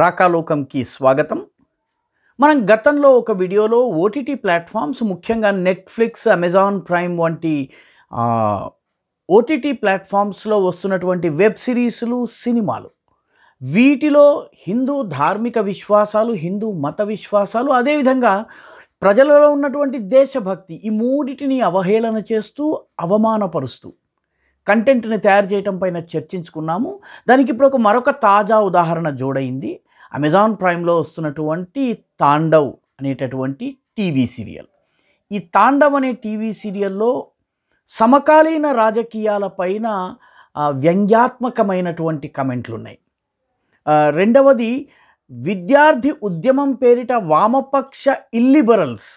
రాకాలోకంకి స్వాగతం మనం గతంలో ఒక వీడియోలో ఓటీటీ ప్లాట్ఫామ్స్ ముఖ్యంగా నెట్ఫ్లిక్స్ అమెజాన్ ప్రైమ్ వంటి ఓటీటీ ప్లాట్ఫామ్స్లో వస్తున్నటువంటి వెబ్ సిరీస్లు సినిమాలు వీటిలో హిందూ ధార్మిక విశ్వాసాలు హిందూ మత విశ్వాసాలు అదేవిధంగా ప్రజలలో ఉన్నటువంటి దేశభక్తి ఈ మూడిటిని అవహేళన చేస్తూ అవమానపరుస్తూ కంటెంట్ని తయారు చేయటం పైన చర్చించుకున్నాము దానికి ఇప్పుడు ఒక మరొక తాజా ఉదాహరణ జోడైంది అమెజాన్ ప్రైమ్లో వస్తున్నటువంటి తాండవ్ అనేటటువంటి టీవీ సీరియల్ ఈ తాండవ్ అనే టీవీ సీరియల్లో సమకాలీన రాజకీయాల పైన వ్యంగ్యాత్మకమైనటువంటి కమెంట్లు ఉన్నాయి రెండవది విద్యార్థి ఉద్యమం పేరిట వామపక్ష ఇల్లిబరల్స్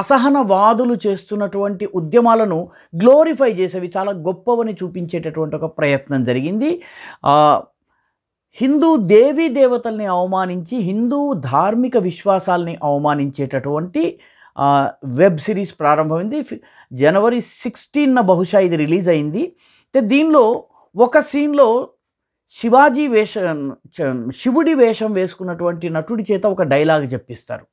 అసహనవాదులు చేస్తున్నటువంటి ఉద్యమాలను గ్లోరిఫై చేసేవి చాలా గొప్పవని చూపించేటటువంటి ఒక ప్రయత్నం జరిగింది హిందూ దేవీ దేవతల్ని అవమానించి హిందూ ధార్మిక విశ్వాసాలని అవమానించేటటువంటి వెబ్ సిరీస్ ప్రారంభమైంది జనవరి సిక్స్టీన్న బహుశా ఇది రిలీజ్ అయింది అయితే దీనిలో ఒక సీన్లో శివాజీ వేషం శివుడి వేషం వేసుకున్నటువంటి నటుడి చేత ఒక డైలాగ్ చెప్పిస్తారు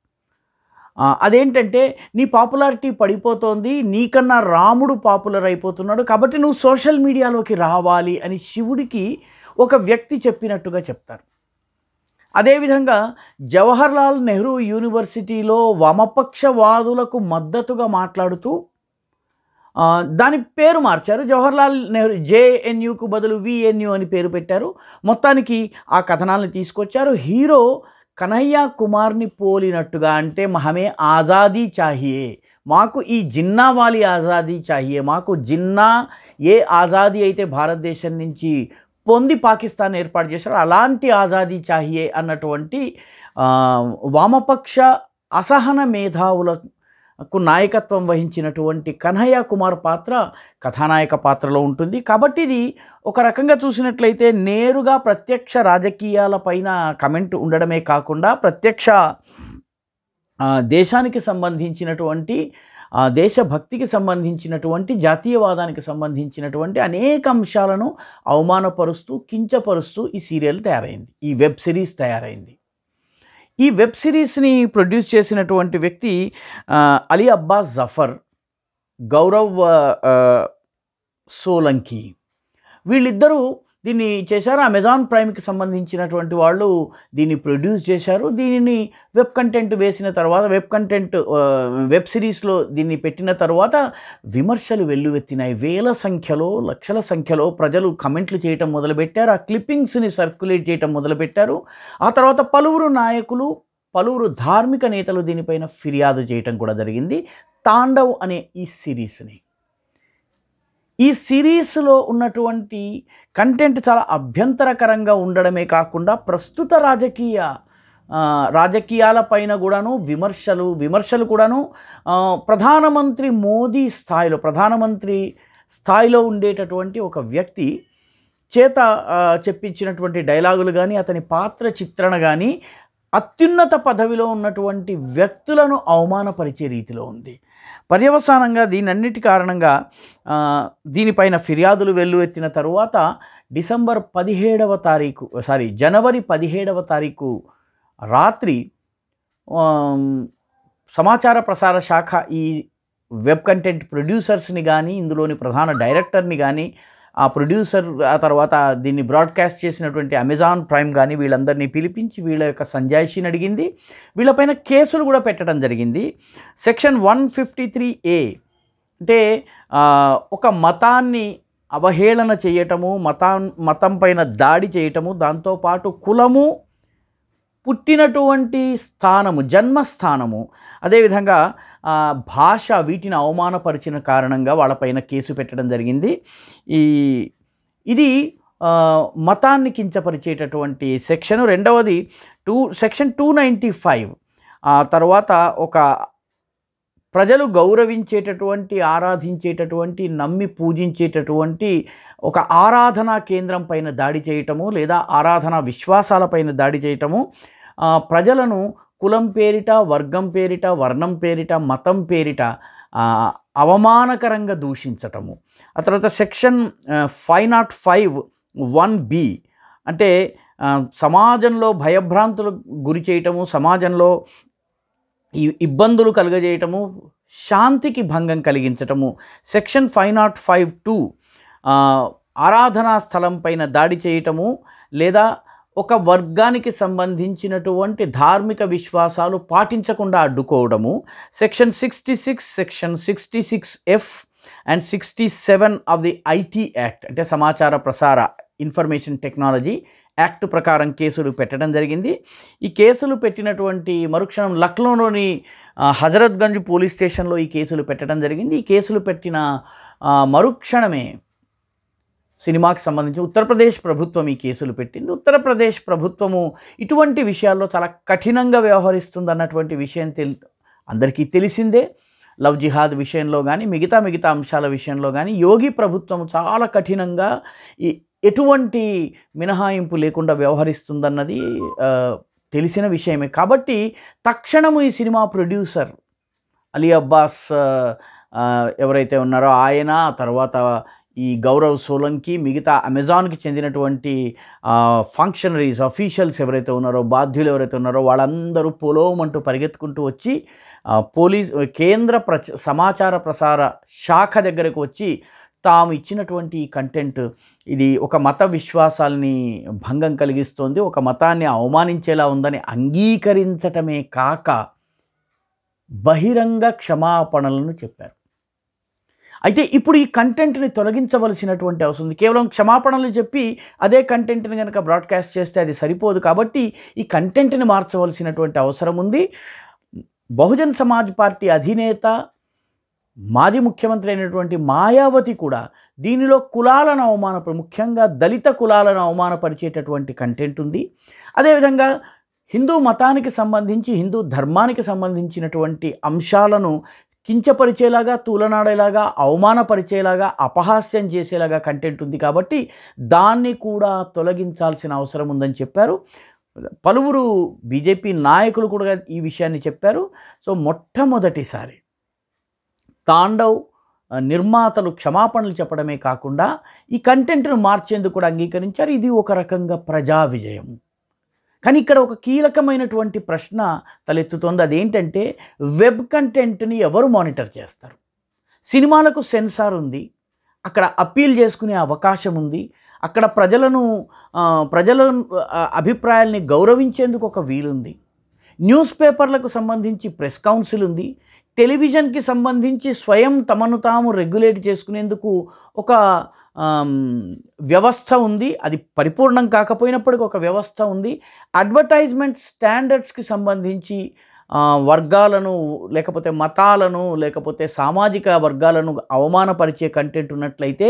అదేంటంటే నీ పాపులారిటీ పడిపోతోంది నీకన్నా రాముడు పాపులర్ అయిపోతున్నాడు కాబట్టి నువ్వు సోషల్ మీడియాలోకి రావాలి అని శివుడికి ఒక వ్యక్తి చెప్పినట్టుగా చెప్తారు అదేవిధంగా జవహర్లాల్ నెహ్రూ యూనివర్సిటీలో వామపక్షవాదులకు మద్దతుగా మాట్లాడుతూ దాని పేరు మార్చారు జవహర్లాల్ నెహ్రూ జేఎన్యూకు బదులు విఎన్యు అని పేరు పెట్టారు మొత్తానికి ఆ కథనాలను తీసుకొచ్చారు హీరో కనయ్య కుమార్ని పోలినట్టుగా అంటే మహమే ఆజాదీ చాహియే మాకు ఈ జిన్నా వాలి ఆజాదీ చాహియే మాకు జిన్నా ఏ ఆజాదీ అయితే భారతదేశం నుంచి పొంది పాకిస్తాన్ ఏర్పాటు చేశారు అలాంటి ఆజాదీ చాహియే అన్నటువంటి వామపక్ష అసహన మేధావులకు నాయకత్వం వహించినటువంటి కన్హయ్య కుమార్ పాత్ర కథానాయక పాత్రలో ఉంటుంది కాబట్టి ఇది ఒక రకంగా చూసినట్లయితే నేరుగా ప్రత్యక్ష రాజకీయాలపైన కమెంట్ ఉండడమే కాకుండా ప్రత్యక్ష దేశానికి సంబంధించినటువంటి ఆ దేశభక్తికి సంబంధించినటువంటి జాతీయవాదానికి సంబంధించినటువంటి అనేక అంశాలను అవమానపరుస్తూ కించపరుస్తూ ఈ సీరియల్ తయారైంది ఈ వెబ్ సిరీస్ తయారైంది ఈ వెబ్ సిరీస్ని ప్రొడ్యూస్ చేసినటువంటి వ్యక్తి అలీ అబ్బాస్ జఫర్ గౌరవ్ సోలంకి వీళ్ళిద్దరూ దీన్ని చేశారు అమెజాన్ ప్రైమ్కి సంబంధించినటువంటి వాళ్ళు దీన్ని ప్రొడ్యూస్ చేశారు దీనిని వెబ్ కంటెంట్ వేసిన తర్వాత వెబ్ కంటెంట్ వెబ్ సిరీస్లో దీన్ని పెట్టిన తర్వాత విమర్శలు వెల్లువెత్తినాయి వేల సంఖ్యలో లక్షల సంఖ్యలో ప్రజలు కమెంట్లు చేయటం మొదలుపెట్టారు ఆ క్లిప్పింగ్స్ని సర్క్యులేట్ చేయటం మొదలుపెట్టారు ఆ తర్వాత పలువురు నాయకులు పలువురు ధార్మిక నేతలు దీనిపైన ఫిర్యాదు చేయటం కూడా జరిగింది తాండవ్ అనే ఈ సిరీస్ని ఈ సిరీస్లో ఉన్నటువంటి కంటెంట్ చాలా అభ్యంతరకరంగా ఉండడమే కాకుండా ప్రస్తుత రాజకీయ రాజకీయాల పైన కూడాను విమర్శలు విమర్శలు కూడాను ప్రధానమంత్రి మోదీ స్థాయిలో ప్రధానమంత్రి స్థాయిలో ఉండేటటువంటి ఒక వ్యక్తి చేత చెప్పించినటువంటి డైలాగులు కానీ అతని పాత్ర చిత్రణ కానీ అత్యున్నత పదవిలో ఉన్నటువంటి వ్యక్తులను అవమానపరిచే రీతిలో ఉంది పర్యవసానంగా దీనన్నిటి కారణంగా దీనిపైన ఫిర్యాదులు వెల్లువెత్తిన తరువాత డిసెంబర్ పదిహేడవ తారీఖు సారీ జనవరి పదిహేడవ తారీఖు రాత్రి సమాచార ప్రసార శాఖ ఈ వెబ్ కంటెంట్ ప్రొడ్యూసర్స్ని కానీ ఇందులోని ప్రధాన డైరెక్టర్ని కానీ ఆ ప్రొడ్యూసర్ ఆ తర్వాత దీన్ని బ్రాడ్కాస్ట్ చేసినటువంటి అమెజాన్ ప్రైమ్ కానీ వీళ్ళందరినీ పిలిపించి వీళ్ళ యొక్క సంజాయిషిని అడిగింది వీళ్ళపైన కేసులు కూడా పెట్టడం జరిగింది section one fifty three A అంటే ఒక మతాన్ని అవహేళన చేయటము మతా మతం పైన దాడి చేయటము దాంతోపాటు కులము పుట్టినటువంటి స్థానము జన్మస్థానము అదేవిధంగా భాష వీటిని అవమానపరిచిన కారణంగా వాళ్ళపైన కేసు పెట్టడం జరిగింది ఈ ఇది మతాన్ని కించపరిచేటటువంటి సెక్షన్ రెండవది two section two ninety five ఆ తర్వాత ఒక ప్రజలు గౌరవించేటటువంటి ఆరాధించేటటువంటి నమ్మి పూజించేటటువంటి ఒక ఆరాధనా కేంద్రం పైన దాడి చేయటము లేదా ఆరాధనా విశ్వాసాలపైన దాడి చేయటము ప్రజలను కులం పేరిట వర్గం పేరిట వర్ణం పేరిట మతం పేరిట అవమానకరంగా దూషించటము ఆ తర్వాత section five nought five one B అంటే సమాజంలో భయభ్రాంతులు గురి చేయటము సమాజంలో ఇబ్బందులు కలుగజేయటము శాంతికి భంగం కలిగించటము section five nought five two ఆరాధనా స్థలం పైన దాడి చేయటము లేదా ఒక వర్గానికి సంబంధించినటువంటి ధార్మిక విశ్వాసాలు పాటించకుండా అడ్డుకోవడము section sixty six section sixty six F and sixty seven of the IT act అంటే సమాచార ప్రసార ఇన్ఫర్మేషన్ టెక్నాలజీ యాక్ట్ ప్రకారం కేసులు పెట్టడం జరిగింది ఈ కేసులు పెట్టినటువంటి మరుక్షణం లక్నోలోని హజరత్గంజ్ పోలీస్ స్టేషన్లో ఈ కేసులు పెట్టడం జరిగింది ఈ కేసులు పెట్టిన మరుక్షణమే సినిమాకి సంబంధించి ఉత్తరప్రదేశ్ ప్రభుత్వం ఈ కేసులు పెట్టింది ఉత్తరప్రదేశ్ ప్రభుత్వము ఇటువంటి విషయాల్లో చాలా కఠినంగా వ్యవహరిస్తుంది అన్నటువంటి విషయం తెలి అందరికీ తెలిసిందే లవ్ జిహాద్ విషయంలో కానీ మిగతా మిగతా అంశాల విషయంలో కానీ యోగి ప్రభుత్వం చాలా కఠినంగా ఎటువంటి మినహాయింపు లేకుండా వ్యవహరిస్తుందన్నది తెలిసిన విషయమే కాబట్టి తక్షణము ఈ సినిమా ప్రొడ్యూసర్ అలీ అబ్బాస్ ఎవరైతే ఉన్నారో ఆయన తర్వాత ఈ గౌరవ్ సోలంకి మిగతా అమెజాన్కి చెందినటువంటి ఫంక్షనరీస్ అఫీషియల్స్ ఎవరైతే ఉన్నారో బాధ్యులు ఎవరైతే ఉన్నారో వాళ్ళందరూ పొలోమంటూ పరిగెత్తుకుంటూ వచ్చి పోలీస్ కేంద్ర ప్రచ సమాచార ప్రసార శాఖ దగ్గరకు వచ్చి తాము ఇచ్చినటువంటి ఈ కంటెంట్ ఇది ఒక మత విశ్వాసాలని భంగం కలిగిస్తోంది ఒక మతాన్ని అవమానించేలా ఉందని అంగీకరించటమే కాక బహిరంగ క్షమాపణలను చెప్పారు అయితే ఇప్పుడు ఈ కంటెంట్ని తొలగించవలసినటువంటి అవసరం ఉంది కేవలం క్షమాపణలు చెప్పి అదే కంటెంట్ని కనుక బ్రాడ్కాస్ట్ చేస్తే అది సరిపోదు కాబట్టి ఈ కంటెంట్ని మార్చవలసినటువంటి అవసరం ఉంది బహుజన్ సమాజ్ పార్టీ అధినేత మాజీ ముఖ్యమంత్రి అయినటువంటి మాయావతి కూడా దీనిలో కులాలను అవమాన ముఖ్యంగా దళిత కులాలను అవమానపరిచేటటువంటి కంటెంట్ ఉంది అదేవిధంగా హిందూ మతానికి సంబంధించి హిందూ ధర్మానికి సంబంధించినటువంటి అంశాలను కించపరిచేలాగా తూలనాడేలాగా అవమానపరిచేలాగా అపహాస్యం చేసేలాగా కంటెంట్ ఉంది కాబట్టి దాన్ని కూడా తొలగించాల్సిన అవసరం ఉందని చెప్పారు పలువురు బీజేపీ నాయకులు కూడా ఈ విషయాన్ని చెప్పారు సో మొట్టమొదటిసారి తాండవ్ నిర్మాతలు క్షమాపణలు చెప్పడమే కాకుండా ఈ కంటెంట్ను మార్చేందుకు కూడా అంగీకరించారు ఇది ఒక రకంగా ప్రజా విజయం కానీ ఇక్కడ ఒక కీలకమైనటువంటి ప్రశ్న తలెత్తుతోంది అదేంటంటే వెబ్ కంటెంట్ని ఎవరు మానిటర్ చేస్తారు సినిమాలకు సెన్సార్ ఉంది అక్కడ అప్పీల్ చేసుకునే అవకాశం ఉంది అక్కడ ప్రజలను ప్రజల అభిప్రాయాల్ని గౌరవించేందుకు ఒక వీలుంది న్యూస్ పేపర్లకు సంబంధించి ప్రెస్ కౌన్సిల్ ఉంది టెలివిజన్కి సంబంధించి స్వయం తమను తాము రెగ్యులేట్ చేసుకునేందుకు ఒక వ్యవస్థ ఉంది అది పరిపూర్ణం కాకపోయినప్పటికీ ఒక వ్యవస్థ ఉంది అడ్వర్టైజ్మెంట్ స్టాండర్డ్స్కి సంబంధించి వర్గాలను లేకపోతే మతాలను లేకపోతే సామాజిక వర్గాలను అవమానపరిచే కంటెంట్ ఉన్నట్లయితే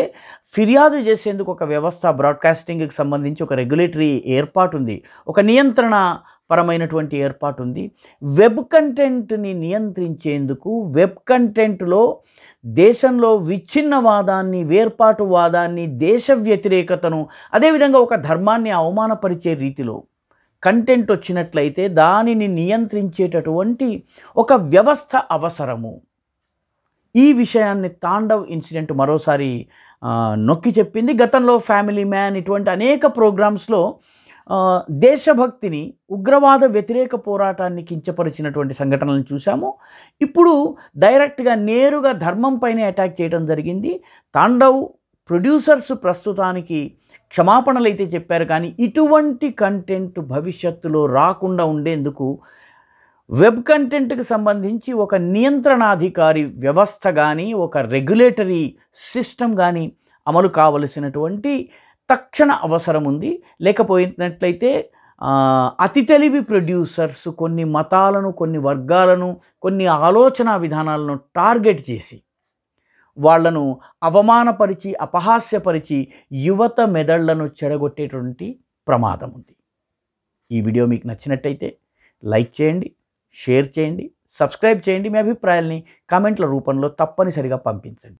ఫిర్యాదు చేసేందుకు ఒక వ్యవస్థ బ్రాడ్కాస్టింగ్కి సంబంధించి ఒక రెగ్యులేటరీ ఏర్పాటు ఉంది ఒక నియంత్రణ పరమైనటువంటి ఏర్పాటు ఉంది వెబ్ కంటెంట్ని నియంత్రించేందుకు వెబ్ కంటెంట్లో దేశంలో విచ్ఛిన్నవాదాన్ని వాదాన్ని దేశ వ్యతిరేకతను అదేవిధంగా ఒక ధర్మాన్ని అవమానపరిచే రీతిలో కంటెంట్ వచ్చినట్లయితే దానిని నియంత్రించేటటువంటి ఒక వ్యవస్థ అవసరము ఈ విషయాన్ని తాండవ్ ఇన్సిడెంట్ మరోసారి నొక్కి చెప్పింది గతంలో ఫ్యామిలీ మ్యాన్ ఇటువంటి అనేక ప్రోగ్రామ్స్లో దేశభక్తిని ఉగ్రవాద వ్యతిరేక పోరాటాన్ని కించపరిచినటువంటి సంఘటనలను చూసాము ఇప్పుడు డైరెక్ట్గా నేరుగా ధర్మంపైనే అటాక్ చేయడం జరిగింది తాండవ్ ప్రొడ్యూసర్స్ ప్రస్తుతానికి క్షమాపణలు అయితే చెప్పారు కానీ ఇటువంటి కంటెంట్ భవిష్యత్తులో రాకుండా ఉండేందుకు వెబ్ కంటెంట్కి సంబంధించి ఒక నియంత్రణాధికారి వ్యవస్థ కానీ ఒక రెగ్యులేటరీ సిస్టమ్ కానీ అమలు కావలసినటువంటి తక్షణ అవసరం ఉంది లేకపోయినట్లయితే అతి తెలివి ప్రొడ్యూసర్స్ కొన్ని మతాలను కొన్ని వర్గాలను కొన్ని ఆలోచన విధానాలను టార్గెట్ చేసి వాళ్లను అవమానపరిచి అపహాస్యపరిచి యువత మెదళ్లను చెడగొట్టేటువంటి ప్రమాదం ఉంది ఈ వీడియో మీకు నచ్చినట్టయితే లైక్ చేయండి షేర్ చేయండి సబ్స్క్రైబ్ చేయండి మీ అభిప్రాయాల్ని కామెంట్ల రూపంలో తప్పనిసరిగా పంపించండి